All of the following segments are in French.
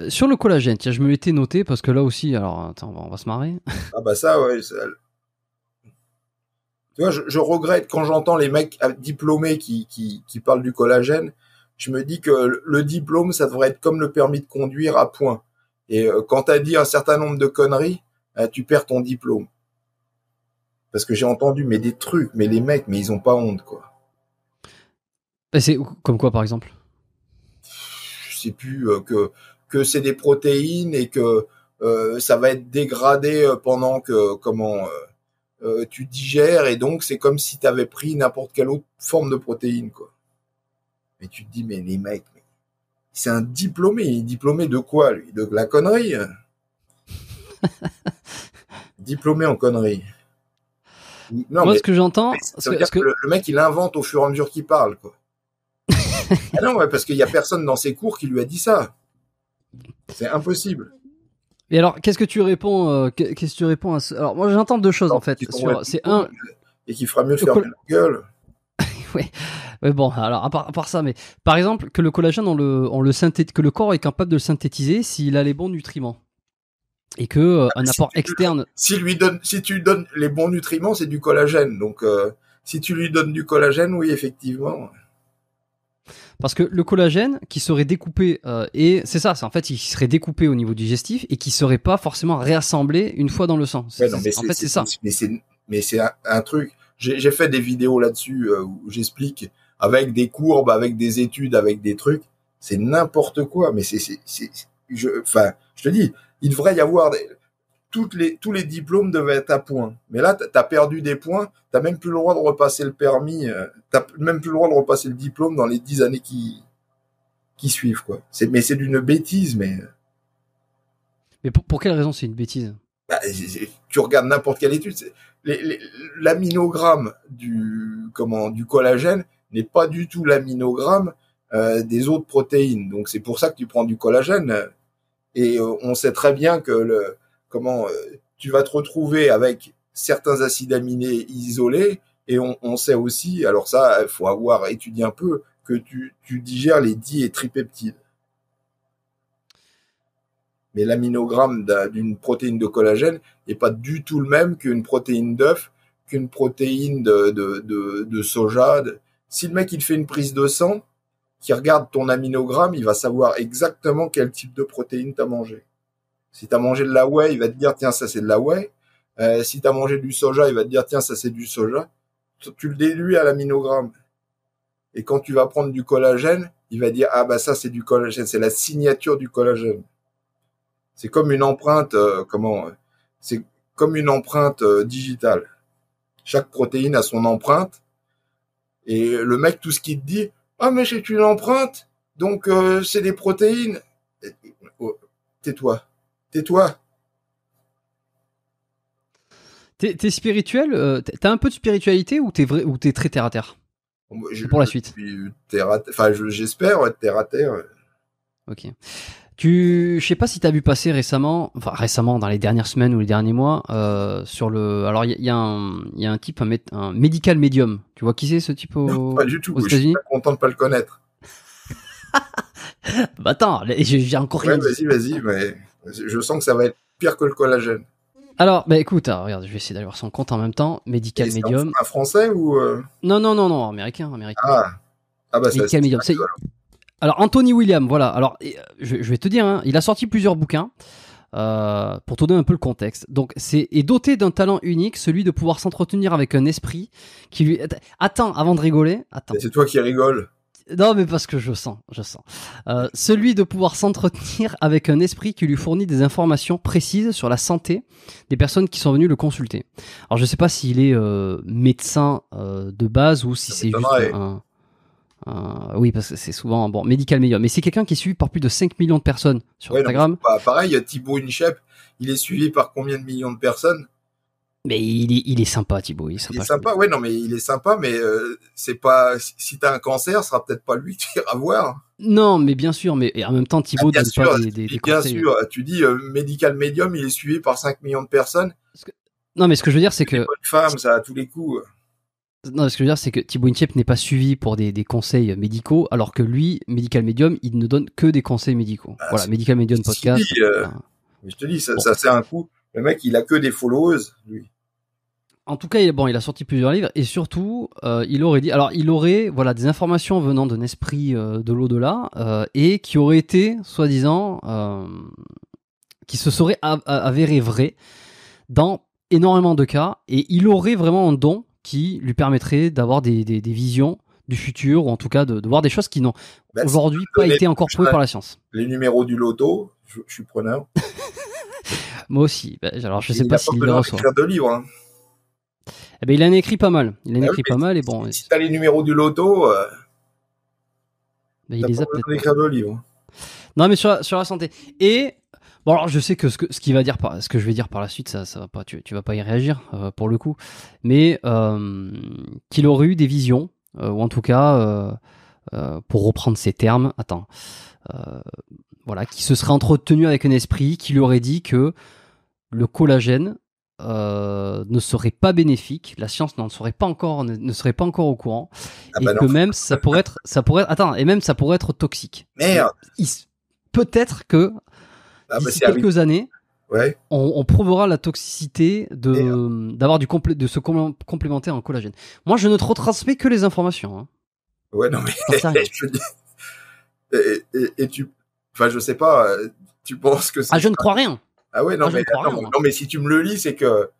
Euh, sur le collagène, tiens, je me l'étais noté parce que là aussi, alors attends, on va, se marrer. Ah bah ça, ouais. Tu vois, je, regrette quand j'entends les mecs euh, diplômés qui, qui, parlent du collagène, je me dis que le diplôme, ça devrait être comme le permis de conduire à point. Et euh, quand t'as dit un certain nombre de conneries, tu perds ton diplôme. Parce que j'ai entendu mais des trucs, mais les mecs, mais ils ont pas honte quoi. C'est comme quoi par exemple Je sais plus que que c'est des protéines et que euh, ça va être dégradé euh, pendant que comment euh, tu digères et donc c'est comme si tu avais pris n'importe quelle autre forme de protéines. quoi. Mais tu te dis mais les mecs, c'est un diplômé, il diplômé de quoi lui De la connerie Diplômé en connerie. Non, Moi, ce que j'entends, c'est que, que... Le, mec, il invente au fur et à mesure qu'il parle, quoi. Ah non, parce qu'il n'y a personne dans ses cours qui lui a dit ça. C'est impossible. Et alors, qu'est-ce que tu réponds euh, quest que tu réponds à Alors, moi, j'entends deux choses en fait. C'est un et qui fera mieux fermer la gueule. Oui, Mais bon, alors à part, ça, mais par exemple que le collagène, on le, on le que le corps est capable de le synthétiser s'il a les bons nutriments et que euh, ah, un apport externe. Si lui donne, si tu lui donnes les bons nutriments, c'est du collagène. Donc, euh, si tu lui donnes du collagène, oui, effectivement. Parce que le collagène qui serait découpé, euh, et c'est ça, c'est en fait, il serait découpé au niveau digestif et qui serait pas forcément réassemblé une fois dans le sang. mais c'est Mais c'est un, truc. J'ai fait des vidéos là-dessus euh, où j'explique avec des courbes, avec des études, avec des trucs. C'est n'importe quoi. Mais c'est, je, enfin, je te dis, il devrait y avoir des, les, tous les diplômes devaient être à point. Mais là, tu as perdu des points, tu même plus le droit de repasser le permis, euh, même plus le droit de repasser le diplôme dans les dix années qui, qui suivent. Quoi. C'est, mais c'est d'une bêtise, mais... Euh. Mais pour, quelle raison c'est une bêtise bah, Tu regardes n'importe quelle étude, l'aminogramme du, du collagène n'est pas du tout l'aminogramme euh, des autres protéines. Donc c'est pour ça que tu prends du collagène. Et on sait très bien que le, comment euh, tu vas te retrouver avec certains acides aminés isolés et on, sait aussi, alors ça, il faut avoir étudié un peu, que tu, digères les di et tripeptides. Mais l'aminogramme d'une protéine de collagène n'est pas du tout le même qu'une protéine d'œuf, qu'une protéine de, de, soja. Si le mec il fait une prise de sang, qui regarde ton aminogramme, il va savoir exactement quel type de protéine tu as mangé. Si tu as mangé de la whey, il va te dire tiens, ça c'est de la whey. Euh, si tu as mangé du soja, il va te dire tiens, ça c'est du soja. Tu le déduis à l'aminogramme. Et quand tu vas prendre du collagène, il va dire ah bah ça c'est du collagène, c'est la signature du collagène. C'est comme une empreinte euh, comment euh, c'est comme une empreinte digitale. Chaque protéine a son empreinte. Et le mec tout ce qu'il te dit ah mais j'ai une empreinte donc c'est des protéines. Oh, tais-toi. Tais-toi. T'es, spirituel euh, T'as un peu de spiritualité ou t'es vrai ou t'es très terre à terre Pour la suite. j'espère être terre à terre. Ok. Tu, je sais pas si t'as vu passer récemment, enfin récemment dans les dernières semaines ou les derniers mois, euh, sur le, alors il y, a un, il y a un type, un, médical médium. Tu vois qui c'est ce type au, unis Pas du tout. Aux je suis pas content de pas le connaître. bah attends, j'ai encore rien. vas-y, vas-y, mais je sens que ça va être pire que le collagène. Alors, bah écoute, regarde, je vais essayer d'aller voir son compte en même temps. Medical Medium. C'est un français ou. Euh non, non, non, non, américain, américain. Ah, ah bah alors. Anthony William, voilà. Alors, euh, je, vais te dire, hein, il a sorti plusieurs bouquins. Euh, pour te donner un peu le contexte. Donc, c'est doté d'un talent unique, celui de pouvoir s'entretenir avec un esprit qui lui. Attends, avant de rigoler, attends. C'est toi qui rigoles. Non, mais parce que je sens, je sens. Euh, celui de pouvoir s'entretenir avec un esprit qui lui fournit des informations précises sur la santé des personnes qui sont venues le consulter. Alors, je sais pas s'il est euh, médecin euh, de base ou si c'est juste un, Oui, parce que c'est souvent un bon médical meilleur. Mais c'est quelqu'un qui est suivi par plus de 5 millions de personnes sur Instagram. pareil, il y a Thibaut Inchep, il est suivi par combien de millions de personnes mais il est, sympa, Thibaut. Il est sympa. Il est sympa ouais, non, mais il est sympa, mais euh, c'est pas. Si t'as un cancer, ce sera peut-être pas lui qui ira voir. Non, mais bien sûr, mais en même temps, Thibaut ah, donne pas des, des, Bien conseils. sûr, tu dis euh, Medical medium, il est suivi par 5 millions de personnes. Non, mais ce que je veux dire, c'est que. Une femme, ça a tous les coups. Non, ce que je veux dire, c'est que Thibaut Inchep n'est pas suivi pour des, des, conseils médicaux, alors que lui, Medical Medium, il ne donne que des conseils médicaux. Ah, voilà, Medical Medium Podcast. Euh, je te dis, ça, sert c'est un coup. Le mec, il a que des followers, lui en tout cas, il, bon, il a sorti plusieurs livres et surtout, euh, il aurait dit, alors il aurait, voilà, des informations venant d'un esprit euh, de l'au-delà euh, et qui auraient été, soi-disant, qui se seraient avérées vraies dans énormément de cas et il aurait vraiment un don qui lui permettrait d'avoir des, visions du futur ou en tout cas de, voir des choses qui n'ont ben, aujourd'hui pas été encore prouvées par la science. Les numéros du loto, je, suis preneur. Moi aussi. Ben, alors je ne sais pas s'il si le reçoit. Deux livres. Hein. Eh ben, il en écrit pas mal. Il en ah écrit pas mal et bon. Si t'as les numéros du loto, euh, ben, il les a peut-être. le livre. Non, mais sur la, sur la santé. Et Bon alors je sais que ce que ce va dire ce que je vais dire par la suite ça ça va pas tu vas pas y réagir euh, pour le coup mais euh, qu'il aurait eu des visions ou en tout cas pour reprendre ses termes attends voilà qui se serait entretenu avec un esprit qui lui aurait dit que le collagène euh, ne serait pas bénéfique, la science n'en serait pas encore, ne, serait pas encore au courant, ah bah et même ça pourrait être, ça pourrait, attends, et même ça pourrait être toxique. Merde. Peut-être que ah bah, quelques années, on, prouvera la toxicité de d'avoir du complé, de se complémenter en collagène. Moi, je ne te retransmets que les informations. Hein. Ouais, non mais et, tu, enfin, je sais pas. Euh, tu penses que ah, je ne crois rien. Ah ouais, non, mais, non, mais si tu me le lis, c'est que.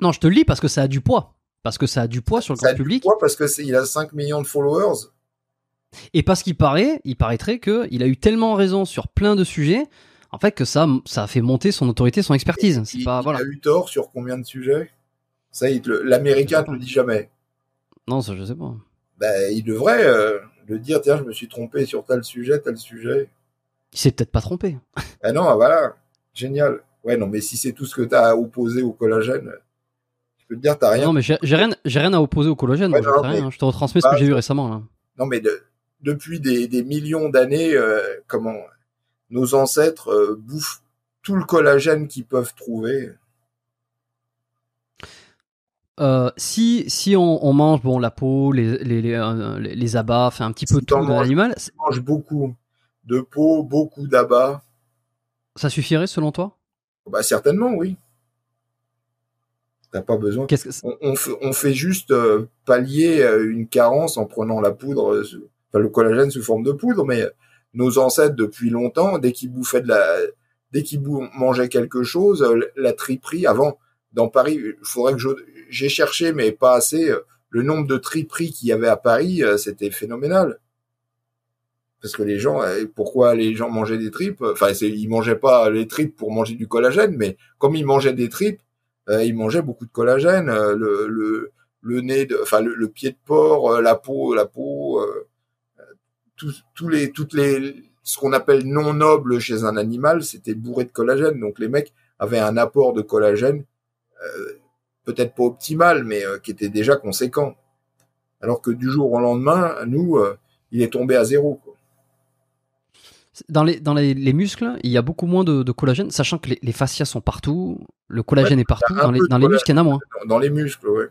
Non, je te le lis parce que ça a du poids. Parce que ça a du poids sur le grand public. Du poids parce qu'il a 5 millions de followers. Et parce qu'il paraît, il paraîtrait qu'il a eu tellement raison sur plein de sujets, en fait, que ça, ça a fait monter son autorité, son expertise. Il, a eu tort sur combien de sujets Ça, l'américain ne le dit jamais. Non, ça, je sais pas. Ben, il devrait euh, le dire tiens, je me suis trompé sur tel sujet, tel sujet. Il s'est peut-être pas trompé. Ben ah non, voilà. Génial. Ouais, non, mais si c'est tout ce que tu as à opposer au collagène, je peux te dire, t'as rien. Non, mais j'ai rien, rien à opposer au collagène. Hein. Je te retransmets ce que bah, j'ai vu récemment. Non, mais depuis des, millions d'années, euh, comment nos ancêtres euh, bouffent tout le collagène qu'ils peuvent trouver. Euh, si si on, mange bon la peau, les, les, les, abats, fait un petit peu tout de l'animal. mange beaucoup de peau, beaucoup d'abats. Ça suffirait selon toi Bah certainement, oui. T'as pas besoin. on, fait, juste euh, pallier euh, une carence en prenant la poudre, euh, enfin, le collagène sous forme de poudre, mais nos ancêtres depuis longtemps, dès qu'ils bouffaient de la, dès qu'ils mangeaient quelque chose, la triperie avant dans Paris, il faudrait que j'ai cherché mais pas assez le nombre de triperies qu'il y avait à Paris, c'était phénoménal parce que les gens, euh, pourquoi les gens mangeaient des tripes Enfin, ils mangeaient pas les tripes pour manger du collagène, mais comme ils mangeaient des tripes, euh, ils mangeaient beaucoup de collagène, euh, le, le, nez, de, enfin le, pied de porc, la peau, la peau, tous les, toutes les, ce qu'on appelle non noble chez un animal, c'était bourré de collagène. Donc les mecs avaient un apport de collagène, peut-être pas optimal, mais qui était déjà conséquent. Alors que du jour au lendemain, nous, il est tombé à zéro. Dans les, dans les, les, muscles, il y a beaucoup moins de, collagène, sachant que les, fascias sont partout, le collagène est partout. Dans, les, dans les muscles, il y en a moins. Dans, les muscles, oui.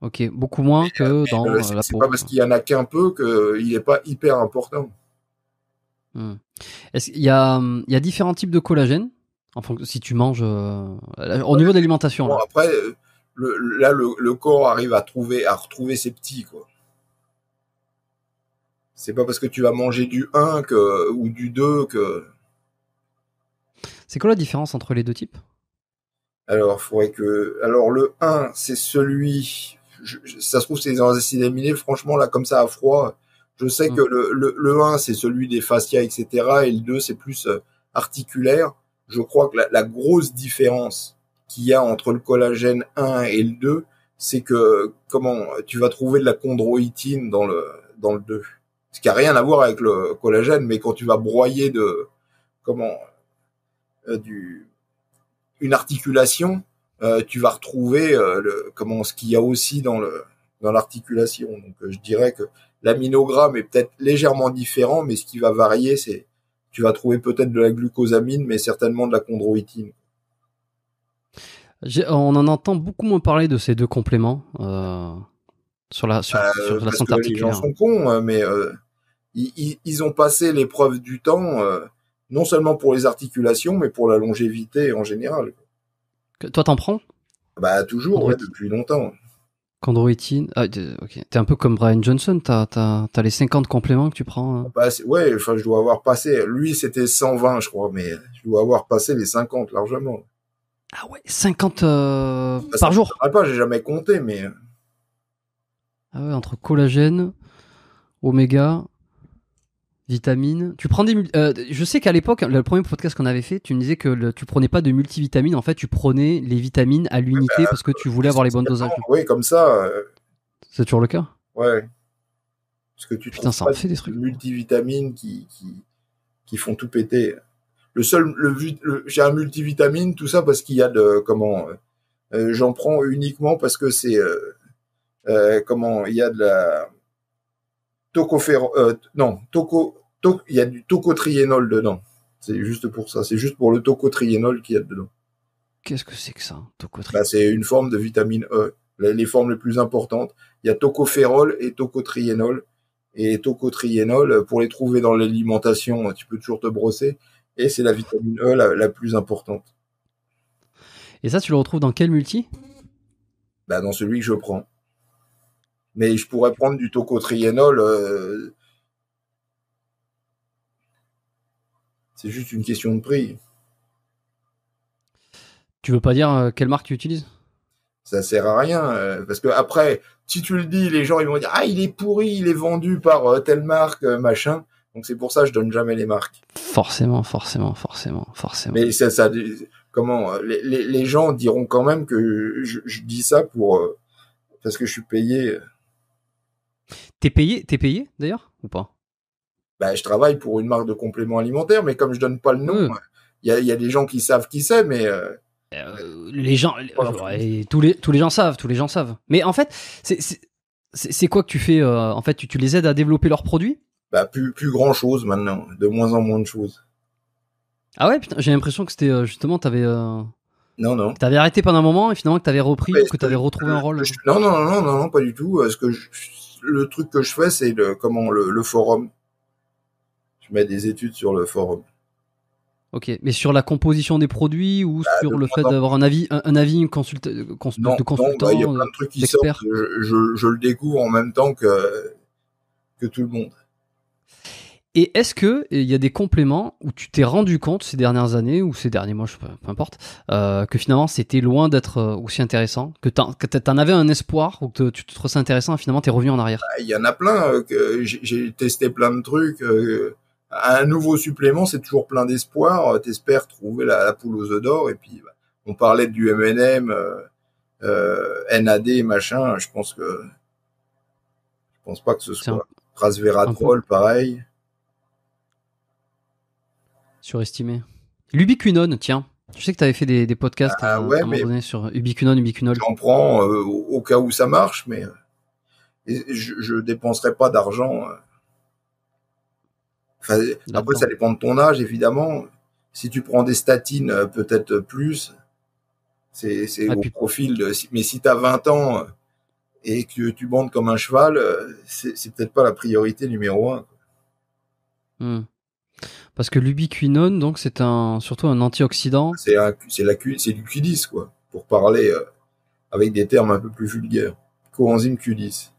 Ok, beaucoup moins que euh, dans euh, euh, la peau. C'est pas parce qu'il y en a qu'un peu qu'il n'est pas hyper important. Hmm. il, y a, hmm, il y a différents types de collagène en si tu manges au niveau de l'alimentation. après, le, là, le, le, corps arrive à trouver, à retrouver ses petits, quoi. C'est pas parce que tu vas manger du 1 que, ou du 2 que. C'est quoi la différence entre les deux types Alors, faudrait que. Alors, le 1, c'est celui. ça se trouve, c'est dans les acides aminés. Franchement, là, comme ça, à froid, je sais mm. que le, le, 1, c'est celui des fascias, etc. Et le 2, c'est plus euh, articulaire. Je crois que la, grosse différence qu'il y a entre le collagène 1 et le 2, c'est que, comment, tu vas trouver de la chondroïtine dans le, dans le 2 ce qui a rien à voir avec le collagène, mais quand tu vas broyer de comment euh, du une articulation, euh, tu vas retrouver euh, le, comment ce qu'il y a aussi dans le l'articulation. Donc je dirais que l'aminogramme est peut-être légèrement différent, mais ce qui va varier, c'est tu vas trouver peut-être de la glucosamine, mais certainement de la chondroïtine. On en entend beaucoup moins parler de ces deux compléments sur la sur, sur la santé articulaire. Les gens sont cons, hein, mais ils, ont passé l'épreuve du temps, euh, non seulement pour les articulations, mais pour la longévité en général. toi, t'en prends Bah toujours, depuis longtemps. Chondroïtine. Ah, ok. T'es un peu comme Brian Johnson, t'as as, les 50 compléments que tu prends. Hein bah, ouais, enfin, je dois avoir passé. Lui, c'était 120, je crois, mais je dois avoir passé les 50 largement. Ah ouais, 50 euh, bah, par jour. pas, j'ai jamais compté, mais. Euh. Ah ouais, entre collagène, oméga, Vitamines. Tu prends des. Euh, je sais qu'à l'époque, le premier podcast qu'on avait fait, tu me disais que tu prenais pas de multivitamines. En fait, tu prenais les vitamines à l'unité parce que tu voulais avoir les bonnes dosages. Oui, comme ça. Euh. C'est toujours le cas. Ouais. Parce que tu Putain, ça des trucs. Multivitamines qui, qui, font tout péter. Le seul, le, j'ai un multivitamine, tout ça parce qu'il y a de comment. Euh, j'en prends uniquement parce que c'est comment il y a de la euh, non, toco, il y a du tocotriénol dedans. C'est juste pour ça. C'est juste pour le tocotriénol qu'il y a dedans. Qu'est-ce que c'est que ça, bah, C'est une forme de vitamine E. Les, formes les plus importantes. Il y a tocophérol et tocotriénol. Et tocotriénol, pour les trouver dans l'alimentation, tu peux toujours te brosser. Et c'est la vitamine E la, plus importante. Et ça, tu le retrouves dans quel multi bah, Dans celui que je prends mais je pourrais prendre du Tocotrienol. Euh, c'est juste une question de prix. Tu veux pas dire euh, quelle marque tu utilises Ça sert à rien euh, parce que après, si tu le dis, les gens ils vont dire ah il est pourri, il est vendu par telle marque machin. Donc c'est pour ça que je donne jamais les marques. Forcément, forcément, forcément, forcément. Mais ça, comment les, gens diront quand même que je, je dis ça pour parce que je suis payé T'es payé, t'es payé d'ailleurs ou pas bah, je travaille pour une marque de compléments alimentaires, mais comme je donne pas le nom, il y, a, des gens qui savent qui c'est, mais euh, euh, les gens, tous les tous les gens savent, tous les gens savent. Mais en fait, c'est quoi que tu fais euh, En fait, tu, tu, les aides à développer leurs produits bah, plus plus grand chose maintenant, de moins en moins de choses. Ah ouais, j'ai l'impression que c'était justement, t'avais non, non. T'avais arrêté pendant un moment et finalement que t'avais repris, que t'avais retrouvé un rôle. Non, non, non, non, non, pas du tout. Ce que je, le truc que je fais, c'est le, comment le, forum. Je mets des études sur le forum. Ok, mais sur la composition des produits ou bah, sur le fait d'avoir un avis, un, avis une de bah, consultant Il y a plein de qui sortent. Je, le découvre en même temps que, que tout le monde. Et est-ce que il y a des compléments où tu t'es rendu compte ces dernières années ou ces derniers mois, je sais pas, peu importe, euh, que finalement c'était loin d'être euh, aussi intéressant, que t'en, avais un espoir ou que tu te trouvais intéressant, et finalement t'es revenu en arrière. Bah, il y en a plein. Euh, j'ai testé plein de trucs. un nouveau supplément, c'est toujours plein d'espoir. T'espères trouver la, poule aux œufs d'or. Et puis, bah, on parlait du M&M, NAD, machin. Je pense que je pense pas que ce soit un... pareil. Surestimé. L'ubiquinone, tiens. Je sais que tu avais fait des, podcasts ah sur ubiquinone, ubiquinol. J'en prends euh, au cas où ça marche, mais je ne dépenserai pas d'argent. Euh. après, ça dépend de ton âge, évidemment. Si tu prends des statines, euh, peut-être plus. C'est ah, au profil Mais si tu as 20 ans et que tu bandes comme un cheval, c'est peut-être pas la priorité numéro un. Parce que l'ubiquinone, donc, c'est un, surtout un antioxydant. C'est du Q10, quoi, pour parler euh, avec des termes un peu plus vulgaires. Coenzyme Q10.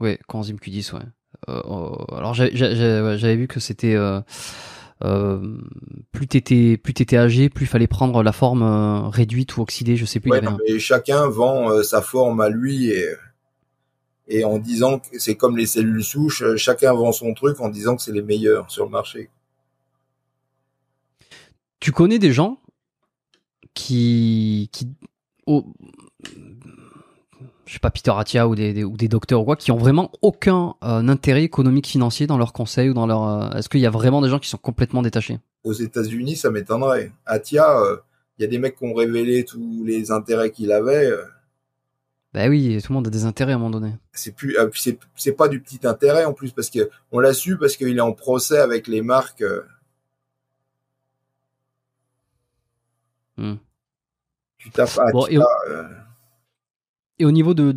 Oui, coenzyme Q10, ouais. Euh, oh, alors, j'avais vu que c'était. Euh, plus t'étais plus t'étais âgé, plus fallait prendre la forme réduite ou oxydée, je sais plus. Ouais, chacun vend sa forme à lui et et en disant que c'est comme les cellules souches, euh, chacun vend son truc en disant que c'est les meilleurs sur le marché. Tu connais des gens qui, qui ne je sais pas, Peter Attia ou des, ou des docteurs ou quoi, qui ont vraiment aucun euh, intérêt économique financier dans leurs conseils ou dans leur. Euh, est-ce qu'il y a vraiment des gens qui sont complètement détachés Aux États-Unis, ça m'étonnerait. Attia, il y a des mecs qui ont révélé tous les intérêts qu'il avait bah oui, tout le monde a des intérêts à un moment donné. C'est plus, ah, c'est pas du petit intérêt en plus parce que on l'a su parce qu'il est en procès avec les marques. Euh. Hmm. Tu tapes. Ah, euh. et, au... niveau de,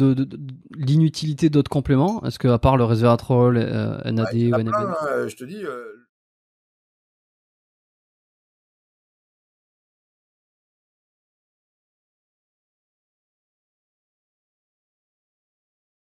l'inutilité d'autres compléments, est-ce que à part le resveratrol, euh, NAD ou NAB, hein, je te dis.